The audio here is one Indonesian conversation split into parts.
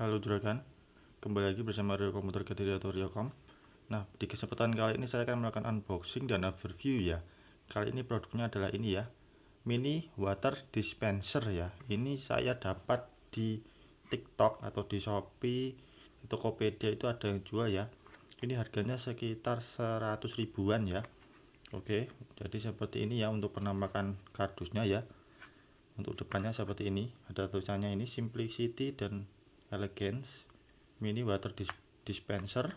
Halo Juragan, kembali lagi bersama Rio Komputer Kediri atau Riokom. Nah, di kesempatan kali ini saya akan melakukan unboxing dan overview ya. Kali ini produknya adalah ini ya, mini water dispenser ya. Ini saya dapat di TikTok atau di Shopee, di Tokopedia itu ada yang jual ya. Ini harganya sekitar 100 ribuan ya. Oke, jadi seperti ini ya untuk penampakan kardusnya ya. Untuk depannya seperti ini, ada tulisannya ini simplicity dan elegance mini water disp dispenser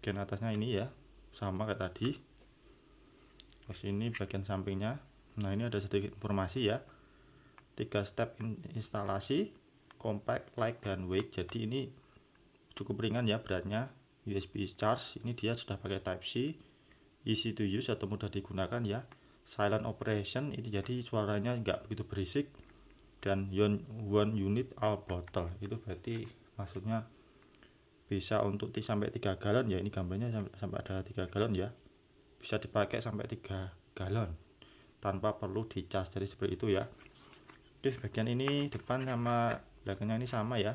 bagian atasnya ini ya sama kayak tadi terus ini bagian sampingnya nah ini ada sedikit informasi ya tiga step in instalasi compact light dan weight jadi ini cukup ringan ya beratnya USB charge ini dia sudah pakai type C easy to use atau mudah digunakan ya silent operation ini jadi suaranya nggak begitu berisik dan one unit all bottle itu berarti maksudnya bisa untuk sampai tiga galon ya ini gambarnya sampai, ada tiga galon ya bisa dipakai sampai tiga galon tanpa perlu dicas jadi seperti itu ya Oke bagian ini depan sama belakangnya ini sama ya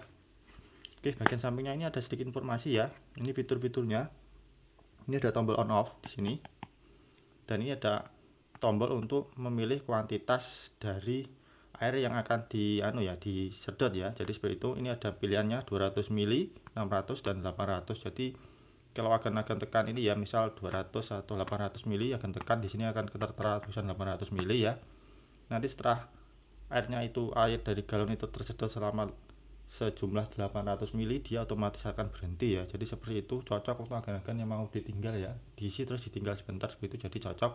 Oke bagian sampingnya ini ada sedikit informasi ya ini fitur-fiturnya ini ada tombol on off di sini dan ini ada tombol untuk memilih kuantitas dari air yang akan di anu ya disedot ya jadi seperti itu ini ada pilihannya 200 ml 600 dan 800 jadi kalau akan-akan tekan ini ya misal 200 atau 800 ml akan tekan di sini akan tertera tulisan 800 ml ya nanti setelah airnya itu air dari galon itu tersedot selama sejumlah 800 ml dia otomatis akan berhenti ya jadi seperti itu cocok untuk agan-agan yang mau ditinggal ya diisi terus ditinggal sebentar seperti itu jadi cocok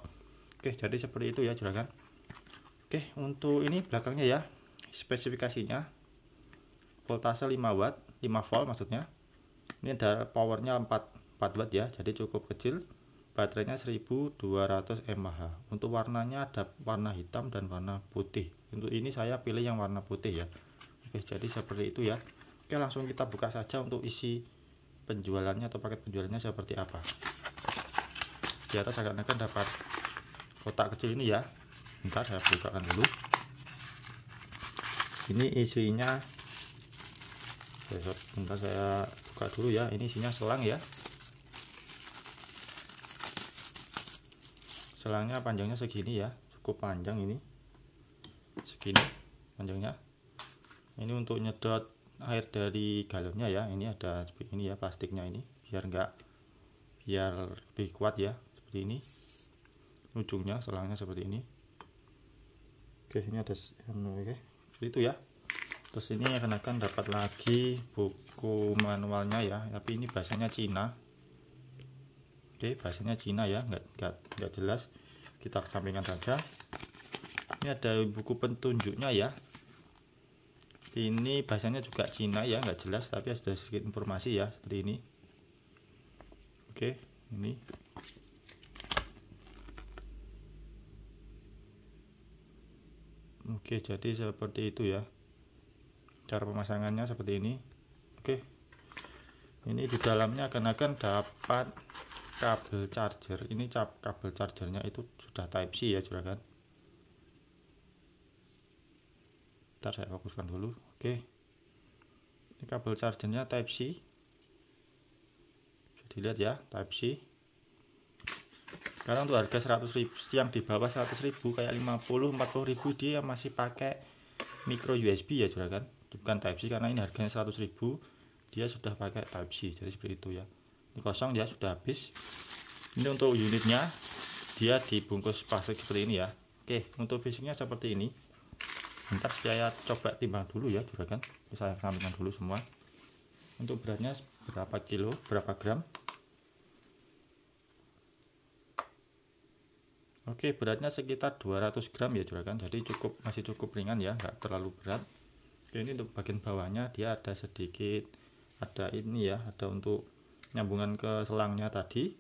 oke jadi seperti itu ya juragan Oke untuk ini belakangnya ya spesifikasinya voltase 5 watt 5 volt maksudnya ini ada powernya 4 4 watt ya jadi cukup kecil baterainya 1200 mAh untuk warnanya ada warna hitam dan warna putih untuk ini saya pilih yang warna putih ya Oke jadi seperti itu ya Oke langsung kita buka saja untuk isi penjualannya atau paket penjualannya seperti apa di atas agak dapat kotak kecil ini ya bentar saya bukakan dulu ini isinya bentar saya buka dulu ya ini isinya selang ya selangnya panjangnya segini ya cukup panjang ini segini panjangnya ini untuk nyedot air dari galonnya ya ini ada ini ya plastiknya ini biar enggak biar lebih kuat ya seperti ini ujungnya selangnya seperti ini oke ini ada anu, oke itu ya terus ini akan-akan dapat lagi buku manualnya ya tapi ini bahasanya Cina oke bahasanya Cina ya nggak nggak nggak jelas kita sampingkan saja ini ada buku petunjuknya ya ini bahasanya juga Cina ya nggak jelas tapi ada sedikit informasi ya seperti ini oke ini oke jadi seperti itu ya cara pemasangannya seperti ini oke ini di dalamnya akan-akan dapat kabel charger ini cap kabel chargernya itu sudah type C ya juragan ntar saya fokuskan dulu oke ini kabel chargernya type C bisa dilihat ya type C sekarang tuh harga 100 ribu yang di bawah 100 ribu kayak 50 40 ribu dia masih pakai micro USB ya juragan bukan type C karena ini harganya 100 ribu dia sudah pakai type C jadi seperti itu ya ini kosong dia sudah habis ini untuk unitnya dia dibungkus plastik seperti ini ya Oke untuk fisiknya seperti ini bentar saya coba timbang dulu ya juragan saya sampingkan dulu semua untuk beratnya berapa kilo berapa gram Oke beratnya sekitar 200 gram ya juragan jadi cukup masih cukup ringan ya nggak terlalu berat Oke, ini untuk bagian bawahnya dia ada sedikit ada ini ya ada untuk nyambungan ke selangnya tadi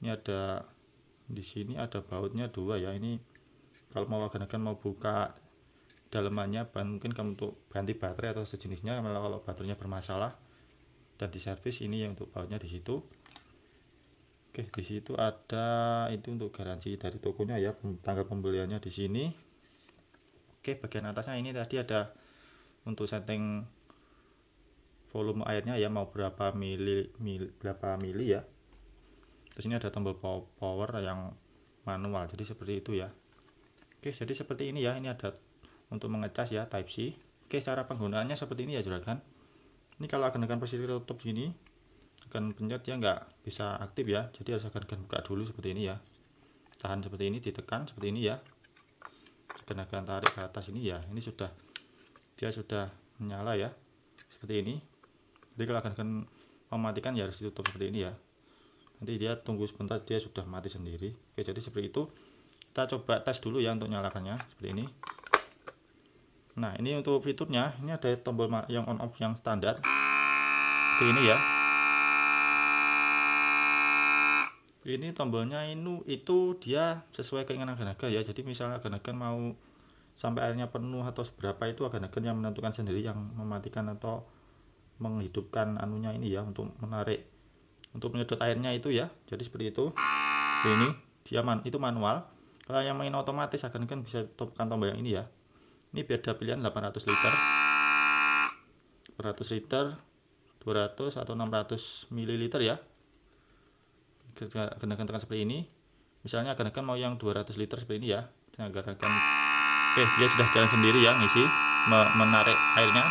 ini ada di sini ada bautnya dua ya ini kalau mau agan mau buka dalamannya, ban mungkin kamu untuk ganti baterai atau sejenisnya kalau, baterainya bermasalah dan di diservis ini yang untuk bautnya di situ Oke, di situ ada itu untuk garansi dari tokonya ya, tanggal pembeliannya di sini. Oke, bagian atasnya ini tadi ada untuk setting volume airnya ya mau berapa mili, mili berapa mili ya. Terus ini ada tombol power yang manual. Jadi seperti itu ya. Oke, jadi seperti ini ya. Ini ada untuk mengecas ya type C. Oke, cara penggunaannya seperti ini ya, Juragan. Ini kalau akan posisi tutup gini, akan pencet ya nggak bisa aktif ya jadi harus akan buka dulu seperti ini ya tahan seperti ini ditekan seperti ini ya tekan-tekan tarik ke atas ini ya ini sudah dia sudah menyala ya seperti ini jadi kalau akan mematikan ya harus ditutup seperti ini ya nanti dia tunggu sebentar dia sudah mati sendiri oke jadi seperti itu kita coba tes dulu ya untuk nyalakannya seperti ini nah ini untuk fiturnya ini ada tombol yang on off yang standar seperti ini ya ini tombolnya ini itu dia sesuai keinginan agenaga ya jadi misalnya agenaga mau sampai airnya penuh atau seberapa itu agenaga yang menentukan sendiri yang mematikan atau menghidupkan anunya ini ya untuk menarik untuk menyedot airnya itu ya jadi seperti itu ini dia man, itu manual kalau yang main otomatis agenaga bisa tekan tombol yang ini ya ini beda pilihan 800 liter 100 liter 200 atau 600 ml ya kita kenakan tekan seperti ini misalnya akan mau yang 200 liter seperti ini ya kita akan oke eh, dia sudah jalan sendiri ya ngisi menarik airnya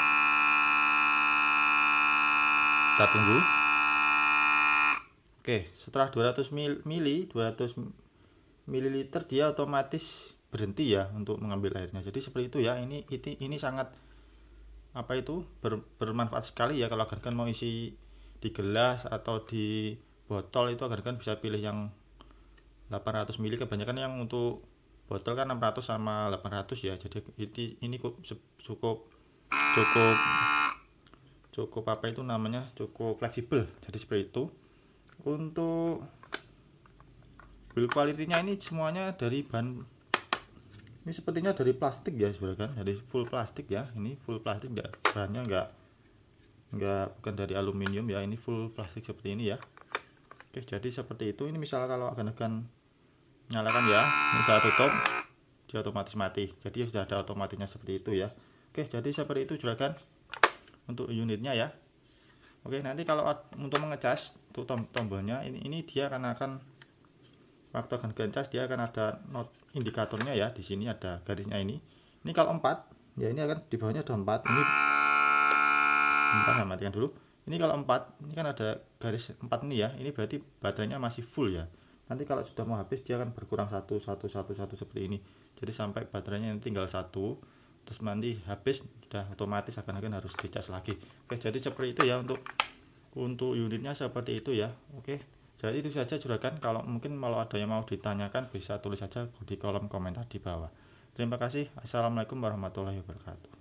kita tunggu oke setelah 200 mili 200 mililiter dia otomatis berhenti ya untuk mengambil airnya jadi seperti itu ya ini ini, ini sangat apa itu ber, bermanfaat sekali ya kalau kenaikan mau isi di gelas atau di botol itu agar kan bisa pilih yang 800 mili kebanyakan yang untuk botol kan 600 sama 800 ya jadi ini cukup cukup cukup apa itu namanya cukup fleksibel jadi seperti itu untuk build quality-nya ini semuanya dari bahan ini sepertinya dari plastik ya sudah kan dari full plastik ya ini full plastik enggak bahannya enggak enggak bukan dari aluminium ya ini full plastik seperti ini ya Oke, jadi seperti itu. Ini misal kalau agan-agan nyalakan ya, ini saya tutup, dia otomatis mati. Jadi ya sudah ada otomatisnya seperti itu ya. Oke, jadi seperti itu juragan untuk unitnya ya. Oke, nanti kalau untuk mengecas tuh tom tombolnya ini ini dia akan akan waktu akan gencas dia akan ada not indikatornya ya. Di sini ada garisnya ini. Ini kalau 4, ya ini akan di bawahnya ada 4. Ini 4 saya nah, matikan dulu ini kalau 4 ini kan ada garis 4 ini ya ini berarti baterainya masih full ya nanti kalau sudah mau habis dia akan berkurang satu satu satu satu seperti ini jadi sampai baterainya ini tinggal satu terus nanti habis sudah otomatis akan akan harus dicas lagi oke jadi seperti itu ya untuk untuk unitnya seperti itu ya oke jadi itu saja juragan kalau mungkin kalau ada yang mau ditanyakan bisa tulis saja di kolom komentar di bawah terima kasih assalamualaikum warahmatullahi wabarakatuh